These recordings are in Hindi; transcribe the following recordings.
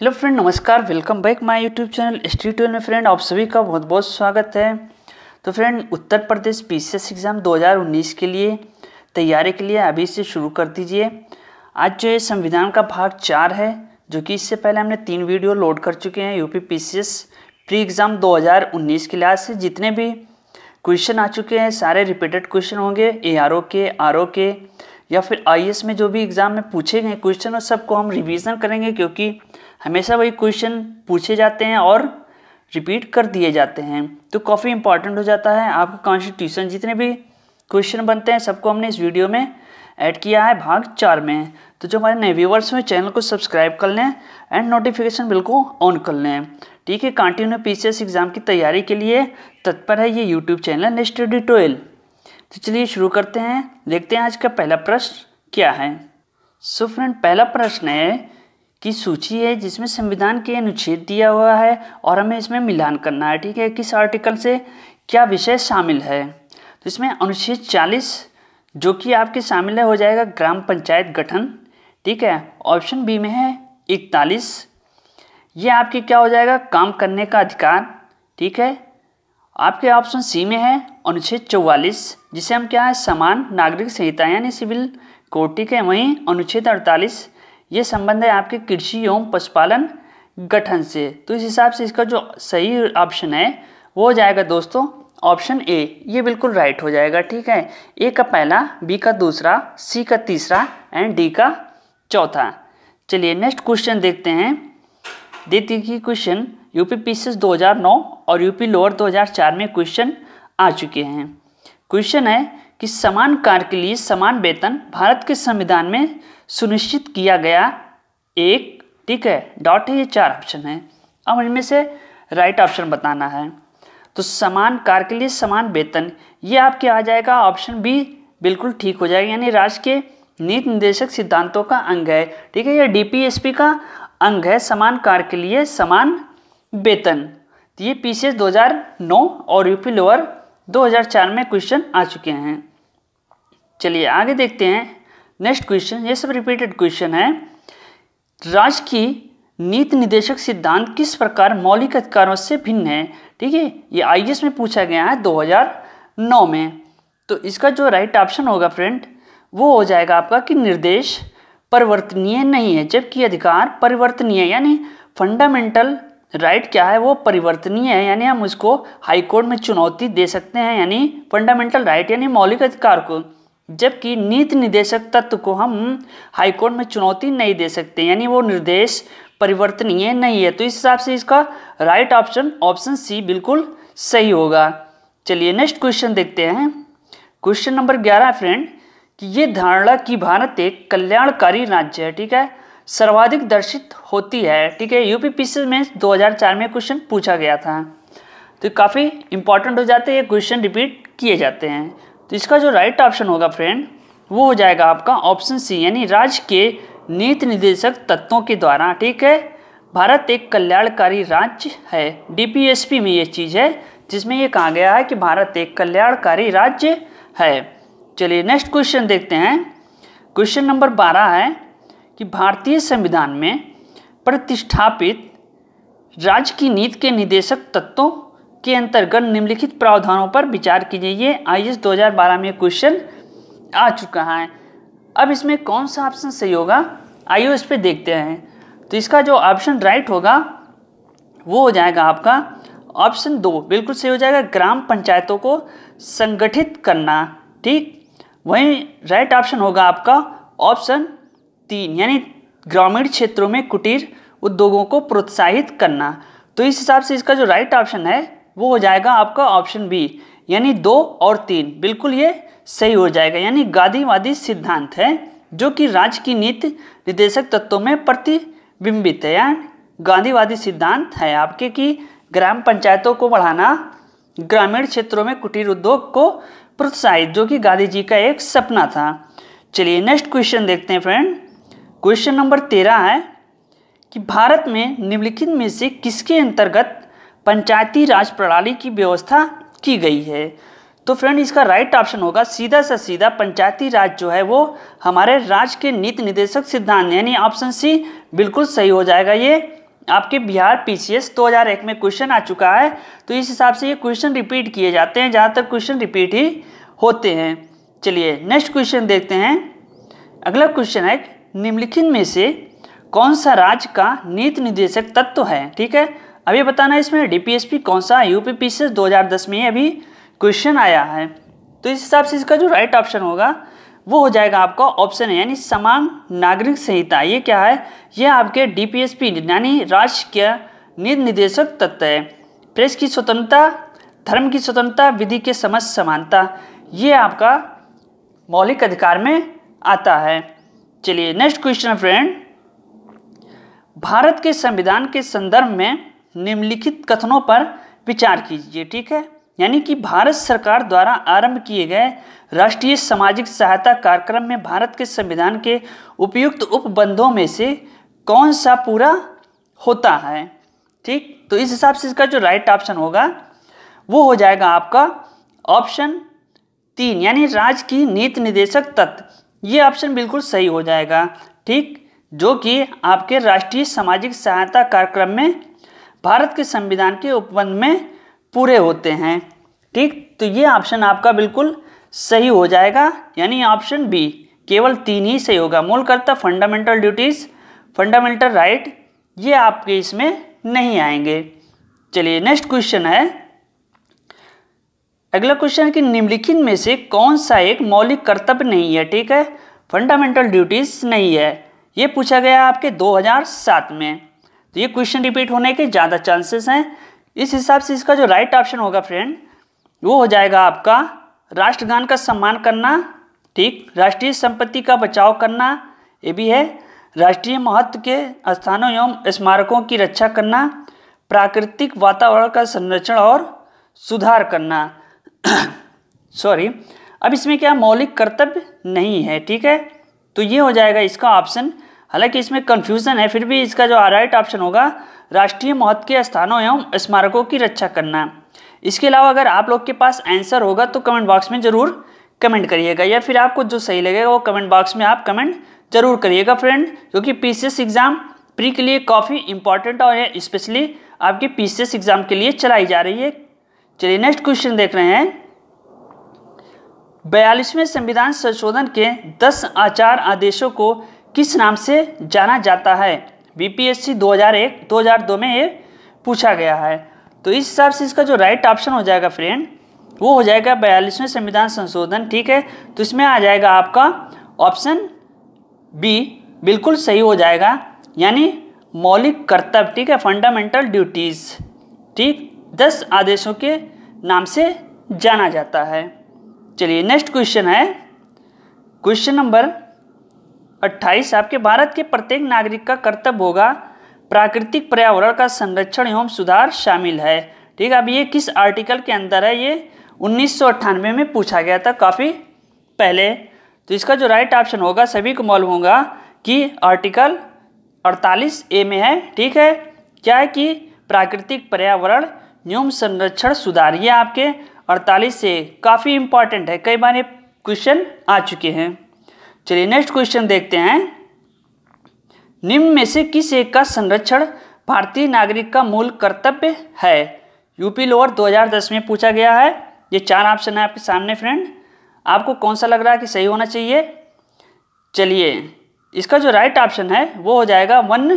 हेलो फ्रेंड नमस्कार welcome back my YouTube channel स्ट्री ट्वेल्व में फ्रेंड आप सभी का बहुत बहुत स्वागत है तो friend Uttar Pradesh P exam 2019 के लिए तैयारी के लिए अभी से शुरू कर दीजिए आज जो है संविधान का भाग चार है जो कि इससे पहले हमने तीन वीडियो लोड कर चुके हैं यूपी पी प्री एग्ज़ाम 2019 के लिहाज से जितने भी क्वेश्चन आ चुके हैं सारे रिपीटेड क्वेश्चन होंगे ए आर ओ के आर ओ के या फिर आई एस e में जो भी एग्ज़ाम में पूछे गए क्वेश्चन और सबको हम रिविज़न करेंगे क्योंकि हमेशा वही क्वेश्चन पूछे जाते हैं और रिपीट कर दिए जाते हैं तो काफ़ी इंपॉर्टेंट हो जाता है आपका कॉन्स्टिट्यूशन जितने भी क्वेश्चन बनते हैं सबको हमने इस वीडियो में ऐड किया है भाग चार में तो जो हमारे नए व्यूवर्स हैं चैनल को सब्सक्राइब कर लें एंड नोटिफिकेशन बिल को ऑन कर लें ठीक है कंटिन्यू पीसीएस एग्ज़ाम की तैयारी के लिए तत्पर है ये यूट्यूब चैनल स्टडी डिटोल तो चलिए शुरू करते हैं देखते हैं आज का पहला प्रश्न क्या है सो फ्रेंड पहला प्रश्न है की सूची है जिसमें संविधान के अनुच्छेद दिया हुआ है और हमें इसमें मिलान करना है ठीक है किस आर्टिकल से क्या विषय शामिल है तो इसमें अनुच्छेद चालीस जो कि आपके शामिल है हो जाएगा ग्राम पंचायत गठन ठीक है ऑप्शन बी में है इकतालीस ये आपके क्या हो जाएगा काम करने का अधिकार ठीक है आपके ऑप्शन सी में है अनुच्छेद चौवालीस जिसे हम क्या है समान नागरिक संहिता यानी सिविल कोर्ट ठीक है वहीं अनुच्छेद अड़तालीस ये संबंध है आपके कृषि एवं पशुपालन गठन से तो इस हिसाब से इसका जो सही ऑप्शन है वो हो जाएगा दोस्तों ऑप्शन ए ये बिल्कुल राइट हो जाएगा ठीक है ए का पहला बी का दूसरा सी का तीसरा एंड डी का चौथा चलिए नेक्स्ट क्वेश्चन देखते हैं देती की क्वेश्चन यूपी पीसीएस 2009 और यूपी लोअर 2004 में क्वेश्चन आ चुके हैं क्वेश्चन है कि समान कार्य के लिए समान वेतन भारत के संविधान में सुनिश्चित किया गया एक ठीक है डॉट है ये चार ऑप्शन है अब इनमें से राइट ऑप्शन बताना है तो समान कार्य के लिए समान वेतन ये आपके आ जाएगा ऑप्शन बी बिल्कुल ठीक हो जाएगा यानी राज्य के नीति निर्देशक सिद्धांतों का अंग है ठीक है यह डी का अंग है समान कार्य के लिए समान वेतन तो ये पीसीएस 2009 और यूपी लोअर 2004 में क्वेश्चन आ चुके हैं चलिए आगे देखते हैं नेक्स्ट क्वेश्चन ये सब रिपीटेड क्वेश्चन है राज्य की नीति निदेशक सिद्धांत किस प्रकार मौलिक अधिकारों से भिन्न है ठीक है ये आई में पूछा गया है 2009 में तो इसका जो राइट ऑप्शन होगा फ्रेंड वो हो जाएगा आपका कि निर्देश परिवर्तनीय नहीं है जबकि अधिकार परिवर्तनीय यानी फंडामेंटल राइट क्या है वो परिवर्तनीय है यानी हम उसको हाईकोर्ट में चुनौती दे सकते हैं यानी फंडामेंटल राइट यानी मौलिक अधिकार को जबकि नीति निदेशक तत्व को हम हाईकोर्ट में चुनौती नहीं दे सकते यानी वो निर्देश परिवर्तनीय नहीं है तो इस हिसाब से इसका राइट ऑप्शन ऑप्शन सी बिल्कुल सही होगा चलिए नेक्स्ट क्वेश्चन देखते हैं क्वेश्चन नंबर ग्यारह फ्रेंड कि ये धारणा कि भारत एक कल्याणकारी राज्य है ठीक है सर्वाधिक दर्शित होती है ठीक है यूपीपीसी में 2004 में क्वेश्चन पूछा गया था तो काफ़ी इंपॉर्टेंट हो जाते हैं ये क्वेश्चन रिपीट किए जाते हैं तो इसका जो राइट ऑप्शन होगा फ्रेंड वो हो जाएगा आपका ऑप्शन सी यानी राज्य के नीति निदेशक तत्वों के द्वारा ठीक है भारत एक कल्याणकारी राज्य है डीपीएसपी में ये चीज़ है जिसमें ये कहा गया है कि भारत एक कल्याणकारी राज्य है चलिए नेक्स्ट क्वेश्चन देखते हैं क्वेश्चन नंबर बारह है कि भारतीय संविधान में प्रतिष्ठापित राज्य की नीति के निदेशक तत्वों के अंतर्गत निम्नलिखित प्रावधानों पर विचार कीजिए ये आई एस में क्वेश्चन आ चुका है अब इसमें कौन सा ऑप्शन सही होगा आइए इस पर देखते हैं तो इसका जो ऑप्शन राइट होगा वो हो जाएगा आपका ऑप्शन दो बिल्कुल सही हो जाएगा ग्राम पंचायतों को संगठित करना ठीक वहीं राइट ऑप्शन होगा आपका ऑप्शन तीन यानी ग्रामीण क्षेत्रों में कुटीर उद्योगों को प्रोत्साहित करना तो इस हिसाब से इसका जो राइट ऑप्शन है वो हो जाएगा आपका ऑप्शन बी यानी दो और तीन बिल्कुल ये सही हो जाएगा यानी गादीवादी सिद्धांत है जो कि राज्य की नीति निर्देशक तत्वों में प्रतिबिंबित है यानी गांधीवादी सिद्धांत है आपके कि ग्राम पंचायतों को बढ़ाना ग्रामीण क्षेत्रों में कुटीर उद्योग को प्रोत्साहित जो कि गांधी जी का एक सपना था चलिए नेक्स्ट क्वेश्चन देखते हैं फ्रेंड क्वेश्चन नंबर तेरह है कि भारत में निम्नलिखित में से किसके अंतर्गत पंचायती राज प्रणाली की व्यवस्था की गई है तो फ्रेंड इसका राइट ऑप्शन होगा सीधा सा सीधा पंचायती राज जो है वो हमारे राज्य के नीति निदेशक सिद्धांत यानी ऑप्शन सी बिल्कुल सही हो जाएगा ये आपके बिहार पीसीएस 2001 में क्वेश्चन आ चुका है तो इस हिसाब से ये क्वेश्चन रिपीट किए जाते हैं ज़्यादातर क्वेश्चन रिपीट ही होते हैं चलिए नेक्स्ट क्वेश्चन देखते हैं अगला क्वेश्चन है निम्नलिखित में से कौन सा राज्य का नीति निदेशक तत्व है ठीक है अभी बताना इसमें डीपीएसपी कौन सा यूपी हजार 2010 में अभी क्वेश्चन आया है तो इस हिसाब से इसका जो राइट ऑप्शन होगा वो हो जाएगा आपका ऑप्शन है यानी समान नागरिक संहिता ये क्या है ये आपके डीपीएसपी यानी राज्य के नीति निदेशक तत्व है प्रेस की स्वतंत्रता धर्म की स्वतंत्रता विधि के समझ समानता ये आपका मौलिक अधिकार में आता है चलिए नेक्स्ट क्वेश्चन फ्रेंड भारत के संविधान के संदर्भ में निम्नलिखित कथनों पर विचार कीजिए ठीक है यानी कि भारत सरकार द्वारा आरंभ किए गए राष्ट्रीय सामाजिक सहायता कार्यक्रम में भारत के संविधान के उपयुक्त उपबंधों में से कौन सा पूरा होता है ठीक तो इस हिसाब से इसका जो राइट ऑप्शन होगा वो हो जाएगा आपका ऑप्शन तीन यानी राज्य की नीति निदेशक तत्व ये ऑप्शन बिल्कुल सही हो जाएगा ठीक जो कि आपके राष्ट्रीय सामाजिक सहायता कार्यक्रम में भारत के संविधान के उपबंध में पूरे होते हैं ठीक तो ये ऑप्शन आपका बिल्कुल सही हो जाएगा यानी ऑप्शन बी केवल तीन ही सही होगा मूलकर्ता फंडामेंटल ड्यूटीज़ फंडामेंटल राइट ये आपके इसमें नहीं आएंगे चलिए नेक्स्ट क्वेश्चन है अगला क्वेश्चन है कि निम्नलिखित में से कौन सा एक मौलिक कर्तव्य नहीं है ठीक है फंडामेंटल ड्यूटीज नहीं है ये पूछा गया आपके 2007 में तो ये क्वेश्चन रिपीट होने के ज़्यादा चांसेस हैं इस हिसाब से इसका जो राइट ऑप्शन होगा फ्रेंड वो हो जाएगा आपका राष्ट्रगान का सम्मान करना ठीक राष्ट्रीय संपत्ति का बचाव करना ये भी है राष्ट्रीय महत्व के स्थानों एवं स्मारकों की रक्षा करना प्राकृतिक वातावरण का संरक्षण और सुधार करना सॉरी अब इसमें क्या मौलिक कर्तव्य नहीं है ठीक है तो ये हो जाएगा इसका ऑप्शन हालांकि इसमें कन्फ्यूज़न है फिर भी इसका जो राइट ऑप्शन होगा राष्ट्रीय महत्व के स्थानों एवं स्मारकों की रक्षा करना इसके अलावा अगर आप लोग के पास आंसर होगा तो कमेंट बॉक्स में ज़रूर कमेंट करिएगा या फिर आपको जो सही लगेगा वो कमेंट बॉक्स में आप कमेंट ज़रूर करिएगा फ्रेंड क्योंकि पी एग्ज़ाम प्री के लिए काफ़ी इंपॉर्टेंट और स्पेशली आपके पी एग्ज़ाम के लिए चलाई जा रही है चलिए नेक्स्ट क्वेश्चन देख रहे हैं बयालीसवें संविधान संशोधन के दस आचार आदेशों को किस नाम से जाना जाता है बीपीएससी 2001 2002 में ये पूछा गया है तो इस हिसाब से इसका जो राइट ऑप्शन हो जाएगा फ्रेंड वो हो जाएगा बयालीसवें संविधान संशोधन ठीक है तो इसमें आ जाएगा आपका ऑप्शन बी बिल्कुल सही हो जाएगा यानी मौलिक कर्तव्य ठीक है फंडामेंटल ड्यूटीज़ ठीक दस आदेशों के नाम से जाना जाता है चलिए नेक्स्ट क्वेश्चन है क्वेश्चन नंबर 28 आपके भारत के प्रत्येक नागरिक का कर्तव्य होगा प्राकृतिक पर्यावरण का संरक्षण एवं सुधार शामिल है ठीक है अब ये किस आर्टिकल के अंदर है ये उन्नीस में पूछा गया था काफ़ी पहले तो इसका जो राइट ऑप्शन होगा सभी को मालूम होगा कि आर्टिकल 48 ए में है ठीक है क्या है कि प्राकृतिक पर्यावरण नियम संरक्षण सुधारिए आपके अड़तालीस से काफ़ी इंपॉर्टेंट है कई बार ये क्वेश्चन आ चुके हैं चलिए नेक्स्ट क्वेश्चन देखते हैं निम्न में से किस एक का संरक्षण भारतीय नागरिक का मूल कर्तव्य है यूपी लोअर 2010 में पूछा गया है ये चार ऑप्शन है आपके सामने फ्रेंड आपको कौन सा लग रहा है कि सही होना चाहिए चलिए इसका जो राइट ऑप्शन है वो हो जाएगा वन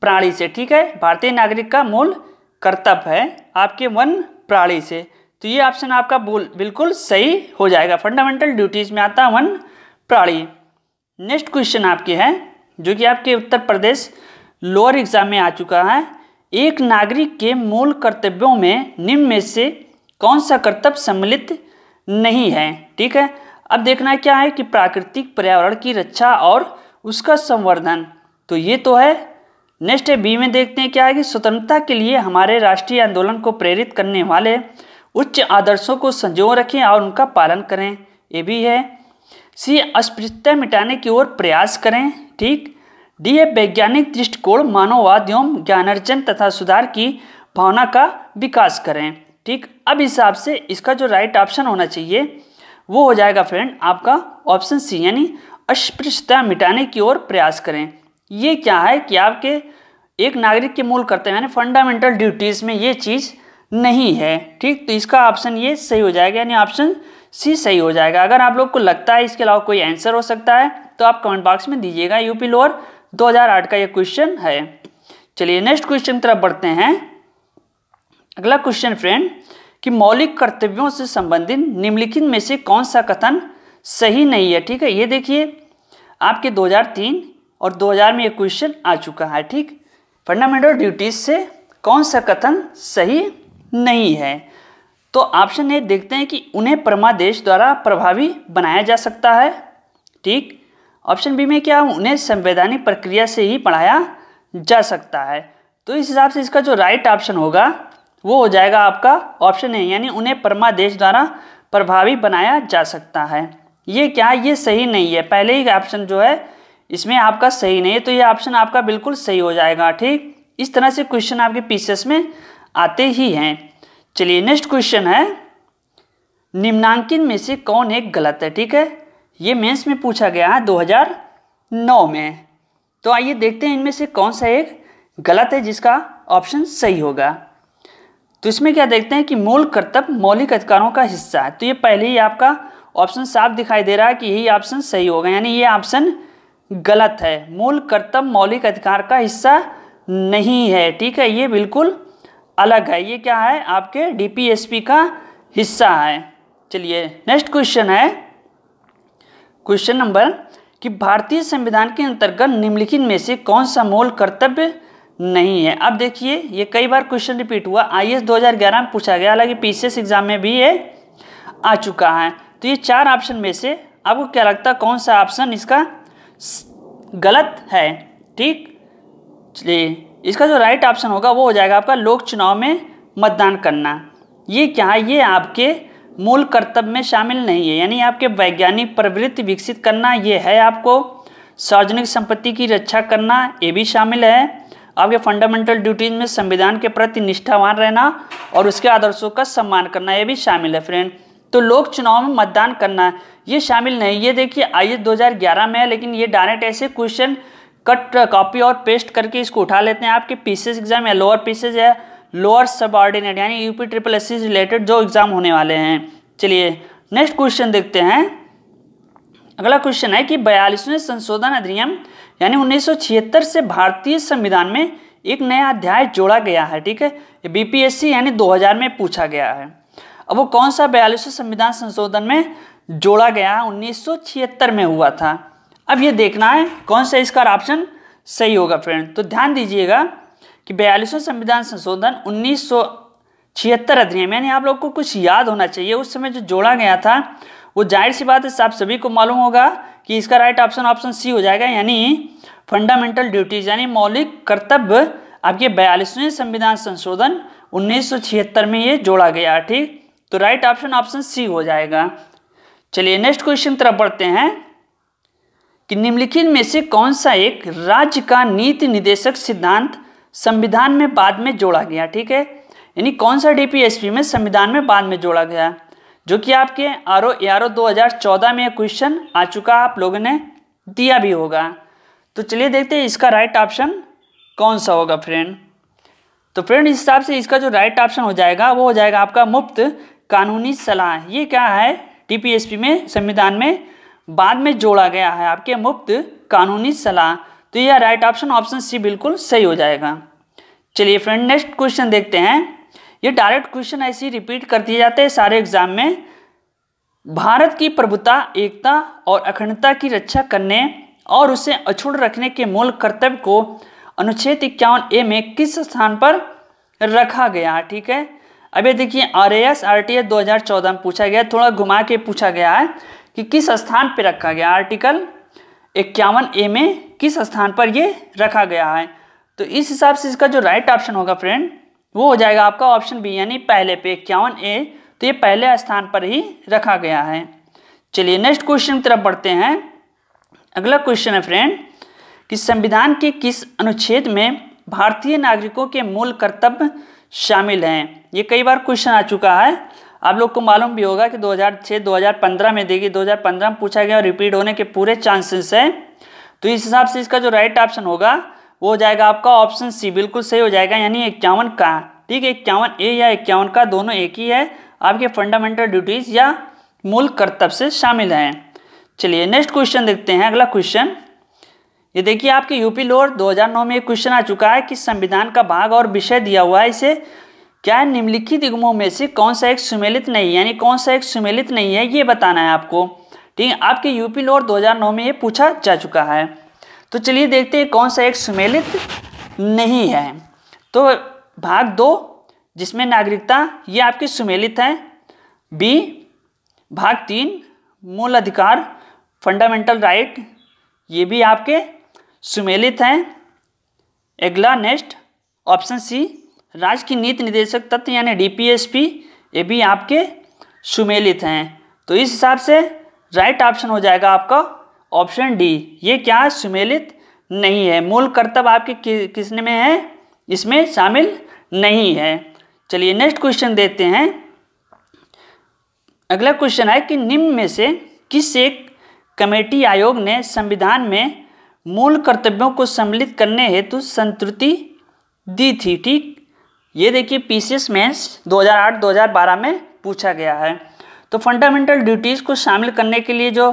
प्राणी से ठीक है भारतीय नागरिक का मूल कर्तव्य है आपके वन प्राणी से तो ये ऑप्शन आपका बिल्कुल सही हो जाएगा फंडामेंटल ड्यूटीज़ में आता है वन प्राणी नेक्स्ट क्वेश्चन आपके है जो कि आपके उत्तर प्रदेश लोअर एग्जाम में आ चुका है एक नागरिक के मूल कर्तव्यों में निम्न में से कौन सा कर्तव्य सम्मिलित नहीं है ठीक है अब देखना क्या है कि प्राकृतिक पर्यावरण की रक्षा और उसका संवर्धन तो ये तो है नेक्स्ट बी में देखते हैं क्या है कि स्वतंत्रता के लिए हमारे राष्ट्रीय आंदोलन को प्रेरित करने वाले उच्च आदर्शों को संजो रखें और उनका पालन करें ये भी है सी अस्पृश्यता मिटाने की ओर प्रयास करें ठीक डी है वैज्ञानिक दृष्टिकोण मानववाद एवं ज्ञानार्जन तथा सुधार की भावना का विकास करें ठीक अब हिसाब से इसका जो राइट ऑप्शन होना चाहिए वो हो जाएगा फ्रेंड आपका ऑप्शन सी यानी अस्पृश्यता मिटाने की ओर प्रयास करें ये क्या है कि आपके एक नागरिक के मूल कर्तव्य यानी फंडामेंटल ड्यूटीज़ में ये चीज़ नहीं है ठीक तो इसका ऑप्शन ये सही हो जाएगा यानी ऑप्शन सी सही हो जाएगा अगर आप लोग को लगता है इसके अलावा कोई आंसर हो सकता है तो आप कमेंट बॉक्स में दीजिएगा यूपी लोअर 2008 का ये क्वेश्चन है चलिए नेक्स्ट क्वेश्चन की तरफ बढ़ते हैं अगला क्वेश्चन फ्रेंड कि मौलिक कर्तव्यों से संबंधित निम्नलिखित में से कौन सा कथन सही नहीं है ठीक है ये देखिए आपके 2003 और 2000 में ये क्वेश्चन आ चुका है ठीक फंडामेंटल ड्यूटीज से कौन सा कथन सही नहीं है तो ऑप्शन ए देखते हैं कि उन्हें परमादेश द्वारा प्रभावी बनाया जा सकता है ठीक ऑप्शन बी में क्या उन्हें संवैधानिक प्रक्रिया से ही पढ़ाया जा सकता है तो इस हिसाब से इसका जो राइट ऑप्शन होगा वो हो जाएगा आपका ऑप्शन ए यानी उन्हें परमादेश द्वारा प्रभावी बनाया जा सकता है ये क्या ये सही नहीं है पहले ही ऑप्शन जो है इसमें आपका सही नहीं है तो ये ऑप्शन आपका बिल्कुल सही हो जाएगा ठीक इस तरह से क्वेश्चन आपके पीसेस में आते ही हैं चलिए नेक्स्ट क्वेश्चन है निम्नांकन में से कौन एक गलत है ठीक है ये मेंस में पूछा गया है 2009 में तो आइए देखते हैं इनमें से कौन सा एक गलत है जिसका ऑप्शन सही होगा तो इसमें क्या देखते हैं कि मूल कर्तव्य मौलिक अधिकारों का हिस्सा है तो ये पहले ही आपका ऑप्शन साफ दिखाई दे रहा है कि यही ऑप्शन सही होगा यानी ये ऑप्शन गलत है मूल कर्तव्य मौलिक अधिकार का हिस्सा नहीं है ठीक है ये बिल्कुल अलग है ये क्या है आपके डीपीएसपी का हिस्सा है चलिए नेक्स्ट क्वेश्चन है क्वेश्चन नंबर कि भारतीय संविधान के अंतर्गत निम्नलिखित में से कौन सा मूल कर्तव्य नहीं है अब देखिए ये कई बार क्वेश्चन रिपीट हुआ आई एस 2011 में पूछा गया हालांकि पीसीएस एग्जाम में भी ये आ चुका है तो ये चार ऑप्शन में से आपको क्या लगता है कौन सा ऑप्शन इसका गलत है ठीक चलिए इसका जो राइट ऑप्शन होगा वो हो जाएगा आपका लोक चुनाव में मतदान करना ये क्या है ये आपके मूल कर्तव्य में शामिल नहीं है यानी आपके वैज्ञानिक प्रवृत्ति विकसित करना ये है आपको सार्वजनिक संपत्ति की रक्षा करना ये भी शामिल है आपके फंडामेंटल ड्यूटीज में संविधान के प्रति निष्ठावान रहना और उसके आदर्शों का सम्मान करना ये भी शामिल है फ्रेंड तो लोक चुनाव में मतदान करना ये शामिल नहीं ये देखिए आइए 2011 में है लेकिन ये डायरेक्ट ऐसे क्वेश्चन कट कॉपी और पेस्ट करके इसको उठा लेते हैं आपके पीसीएस एग्जाम या लोअर पीसीएस या लोअर सब ऑर्डिनेट यानी यूपी ट्रिपल एस रिलेटेड जो एग्ज़ाम होने वाले हैं चलिए नेक्स्ट क्वेश्चन देखते हैं अगला क्वेश्चन है कि बयालीसवें संशोधन अधिनियम यानी 1976 से भारतीय संविधान में एक नया अध्याय जोड़ा गया है ठीक है बीपीएससी यानी 2000 में पूछा गया है अब वो कौन सा बयालीसवें संविधान संशोधन में जोड़ा गया उन्नीस में हुआ था अब ये देखना है कौन सा इसका ऑप्शन सही होगा फ्रेंड तो ध्यान दीजिएगा कि बयालीसवें संविधान संशोधन उन्नीस छिहत्तर अधिनियम यानी आप लोग को कुछ याद होना चाहिए उस समय जो जोड़ा गया था वो जाहिर सी बात है आप सभी को मालूम होगा कि इसका राइट ऑप्शन ऑप्शन सी हो जाएगा यानी फंडामेंटल ड्यूटीज यानी मौलिक कर्तव्य आपके बयालीसवें संविधान संशोधन 1976 में ये जोड़ा गया ठीक तो राइट ऑप्शन ऑप्शन सी हो जाएगा चलिए नेक्स्ट क्वेश्चन तरफ बढ़ते हैं कि निम्नलिखित में से कौन सा एक राज्य का नीति निदेशक सिद्धांत संविधान में बाद में जोड़ा गया ठीक है यानी कौन सा डीपीएसपी में संविधान में बाद में जोड़ा गया जो कि आपके आर ओ आर ओ दो में यह क्वेश्चन आ चुका आप लोगों ने दिया भी होगा तो चलिए देखते हैं इसका राइट ऑप्शन कौन सा होगा फ्रेंड तो फ्रेंड इस हिसाब से इसका जो राइट ऑप्शन हो जाएगा वो हो जाएगा आपका मुफ्त कानूनी सलाह ये क्या है टीपीएसपी में संविधान में बाद में जोड़ा गया है आपके मुफ्त कानूनी सलाह तो यह राइट ऑप्शन ऑप्शन सी बिल्कुल सही हो जाएगा चलिए फ्रेंड नेक्स्ट क्वेश्चन देखते हैं ये डायरेक्ट क्वेश्चन ऐसे रिपीट कर दिए जाते हैं सारे एग्जाम में भारत की प्रभुता एकता और अखंडता की रक्षा करने और उसे अछूट रखने के मूल कर्तव्य को अनुच्छेद इक्यावन ए में किस स्थान पर रखा गया ठीक है अभी देखिए R S R T S दो हजार चौदह में पूछा गया थोड़ा घुमा के पूछा गया है कि किस स्थान पर रखा गया आर्टिकल इक्यावन ए में किस स्थान पर ये रखा गया है तो इस हिसाब से इसका जो राइट ऑप्शन होगा फ्रेंड वो हो जाएगा आपका ऑप्शन बी यानी पहले पे इक्यावन ए तो ये पहले स्थान पर ही रखा गया है चलिए नेक्स्ट क्वेश्चन की तरफ बढ़ते हैं अगला क्वेश्चन है फ्रेंड कि संविधान के किस अनुच्छेद में भारतीय नागरिकों के मूल कर्तव्य शामिल हैं ये कई बार क्वेश्चन आ चुका है आप लोग को मालूम भी होगा कि 2006-2015 में देगी 2015 में पूछा गया रिपीट होने के पूरे चांसेस हैं तो इस हिसाब से इसका जो राइट ऑप्शन होगा वो हो जाएगा आपका ऑप्शन सी बिल्कुल सही हो जाएगा यानी इक्यावन का ठीक है इक्यावन ए या इक्यावन का दोनों एक ही है आपके फंडामेंटल ड्यूटीज़ या मूल कर्तव्य से शामिल हैं चलिए नेक्स्ट क्वेश्चन देखते हैं अगला क्वेश्चन ये देखिए आपके यूपी लोअर 2009 में क्वेश्चन आ चुका है कि संविधान का भाग और विषय दिया हुआ है इसे क्या है निम्नलिखित युगमों में से कौन सा एक सुमेलित नहीं यानी कौन सा एक सुमेलित नहीं है ये बताना है आपको ठीक है आपके यूपी लोअर 2009 में ये पूछा जा चुका है तो चलिए देखते हैं कौन सा एक सुमेलित नहीं है तो भाग दो जिसमें नागरिकता ये आपकी सुमेलित है बी भाग तीन मूल अधिकार फंडामेंटल राइट ये भी आपके सुमेलित हैं अगला नेक्स्ट ऑप्शन सी राज्य की नीति निदेशक तत्व यानी डीपीएसपी ये भी आपके सुमेलित हैं तो इस हिसाब से राइट ऑप्शन हो जाएगा आपका ऑप्शन डी ये क्या सुमेलित नहीं है मूल कर्तव्य आपके कि, किसने में है इसमें शामिल नहीं है चलिए नेक्स्ट क्वेश्चन देते हैं अगला क्वेश्चन है कि निम्न में से किस एक कमेटी आयोग ने संविधान में मूल कर्तव्यों को सम्मिलित करने हेतु संतुति दी थी ठीक ये देखिए पीसीएस मेंस 2008-2012 में पूछा गया है तो फंडामेंटल ड्यूटीज़ को शामिल करने के लिए जो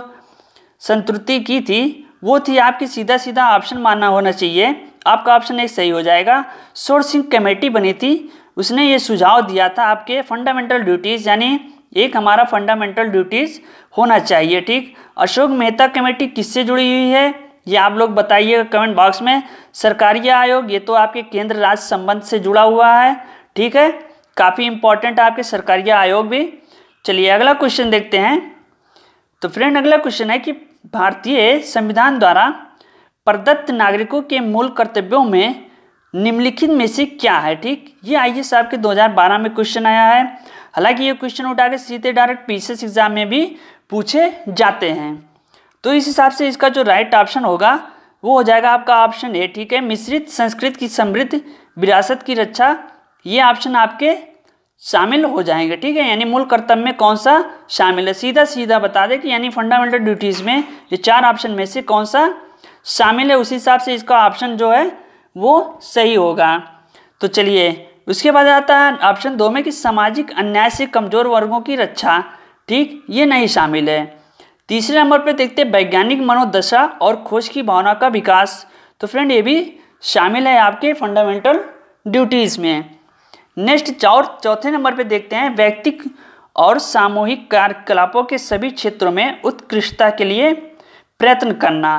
संतुति की थी वो थी आपकी सीधा सीधा ऑप्शन मानना होना चाहिए आपका ऑप्शन एक सही हो जाएगा सोर्सिंग कमेटी बनी थी उसने ये सुझाव दिया था आपके फंडामेंटल ड्यूटीज़ यानी एक हमारा फंडामेंटल ड्यूटीज़ होना चाहिए ठीक अशोक मेहता कमेटी किससे जुड़ी हुई है ये आप लोग बताइएगा कमेंट बॉक्स में सरकारी आयोग ये तो आपके केंद्र राज्य संबंध से जुड़ा हुआ है ठीक है काफ़ी इंपॉर्टेंट आपके सरकारी आयोग भी चलिए अगला क्वेश्चन देखते हैं तो फ्रेंड अगला क्वेश्चन है कि भारतीय संविधान द्वारा प्रदत्त नागरिकों के मूल कर्तव्यों में निम्नलिखित में से क्या है ठीक ये आई साहब के 2012 में क्वेश्चन आया है हालांकि ये क्वेश्चन उठा के सीधे डायरेक्ट पी एग्जाम में भी पूछे जाते हैं तो इस हिसाब से इसका जो राइट ऑप्शन होगा वो हो जाएगा आपका ऑप्शन ए ठीक है मिश्रित संस्कृत की समृद्ध विरासत की रक्षा ये ऑप्शन आपके शामिल हो जाएंगे ठीक है यानी मूल कर्तव्य में कौन सा शामिल है सीधा सीधा बता दें कि यानी फंडामेंटल ड्यूटीज़ में ये चार ऑप्शन में से कौन सा शामिल है उसी हिसाब से इसका ऑप्शन जो है वो सही होगा तो चलिए उसके बाद आता है ऑप्शन दो में कि सामाजिक अन्याय से कमज़ोर वर्गों की रक्षा ठीक ये नहीं शामिल है तीसरे नंबर पर देखते हैं वैज्ञानिक मनोदशा और खोज की भावना का विकास तो फ्रेंड ये भी शामिल है आपके फंडामेंटल ड्यूटीज़ में नेक्स्ट और चौथे नंबर पर देखते हैं व्यक्तिक और सामूहिक कार्यकलापों के सभी क्षेत्रों में उत्कृष्टता के लिए प्रयत्न करना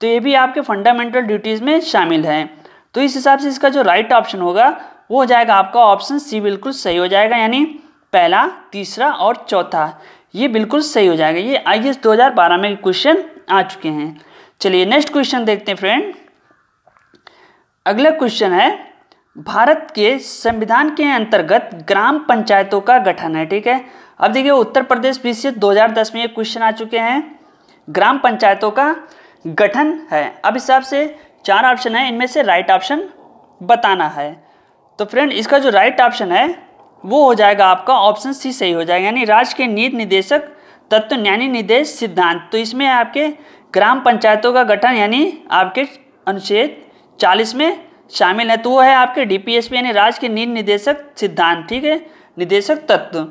तो ये भी आपके फंडामेंटल ड्यूटीज़ में शामिल है तो इस हिसाब से इसका जो राइट ऑप्शन होगा वो हो जाएगा आपका ऑप्शन सी बिल्कुल सही हो जाएगा यानी पहला तीसरा और चौथा ये बिल्कुल सही हो जाएगा ये आई एस बारह में क्वेश्चन आ चुके हैं चलिए नेक्स्ट क्वेश्चन देखते हैं फ्रेंड अगला क्वेश्चन है भारत के संविधान के अंतर्गत ग्राम पंचायतों का गठन है ठीक है अब देखिए उत्तर प्रदेश पी सी दस में ये क्वेश्चन आ चुके हैं ग्राम पंचायतों का गठन है अब इस हिसाब से चार ऑप्शन है इनमें से राइट ऑप्शन बताना है तो फ्रेंड इसका जो राइट ऑप्शन है वो हो जाएगा आपका ऑप्शन सी सही हो जाएगा यानी राज्य के नीत निदेशक तत्व न्यायिक निदेश सिद्धांत तो इसमें आपके ग्राम पंचायतों का गठन यानी आपके अनुच्छेद चालीस में शामिल है तो वो है आपके डीपीएसपी यानी राज्य के नीत निदेशक सिद्धांत ठीक है निदेशक तत्व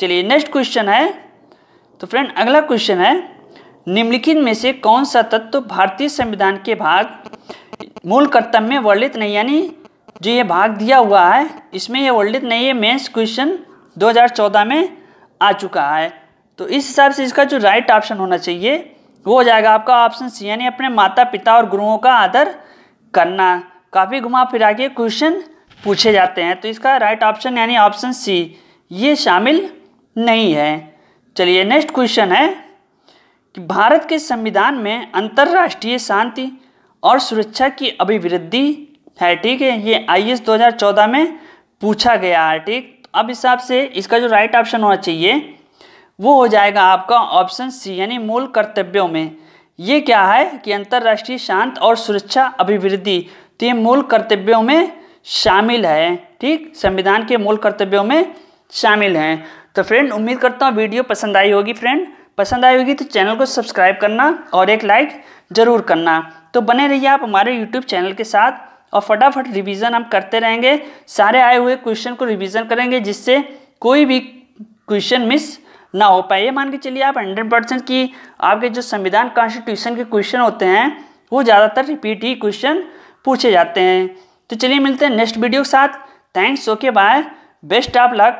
चलिए नेक्स्ट क्वेश्चन है तो फ्रेंड अगला क्वेश्चन है निम्नलिखित में से कौन सा तत्व भारतीय संविधान के भाग मूल कर्तव्य में वर्णित नहीं यानी जो ये भाग दिया हुआ है इसमें ये वर्ल्डित नहीं है मेंस क्वेश्चन 2014 में आ चुका है तो इस हिसाब से इसका जो राइट ऑप्शन होना चाहिए वो हो जाएगा आपका ऑप्शन सी यानी अपने माता पिता और गुरुओं का आदर करना काफ़ी घुमा फिरा के क्वेश्चन पूछे जाते हैं तो इसका राइट ऑप्शन यानी ऑप्शन सी ये शामिल नहीं है चलिए नेक्स्ट क्वेश्चन है कि भारत के संविधान में अंतर्राष्ट्रीय शांति और सुरक्षा की अभिवृद्धि है ठीक है ये आई एस 2014 में पूछा गया है ठीक अब हिसाब से इसका जो राइट ऑप्शन होना चाहिए वो हो जाएगा आपका ऑप्शन सी यानी मूल कर्तव्यों में ये क्या है कि अंतर्राष्ट्रीय शांत और सुरक्षा अभिवृद्धि तो ये मूल कर्तव्यों में शामिल है ठीक संविधान के मूल कर्तव्यों में शामिल हैं तो फ्रेंड उम्मीद करता हूँ वीडियो पसंद आई होगी फ्रेंड पसंद आई होगी तो चैनल को सब्सक्राइब करना और एक लाइक ज़रूर करना तो बने रहिए आप हमारे यूट्यूब चैनल के साथ और फटाफट रिवीजन हम करते रहेंगे सारे आए हुए क्वेश्चन को रिवीजन करेंगे जिससे कोई भी क्वेश्चन मिस ना हो पाए ये मान के चलिए आप हंड्रेड परसेंट की आपके जो संविधान कॉन्स्टिट्यूशन के क्वेश्चन होते हैं वो ज़्यादातर रिपीट ही क्वेश्चन पूछे जाते हैं तो चलिए मिलते हैं नेक्स्ट वीडियो के साथ thanks okay bye best of luck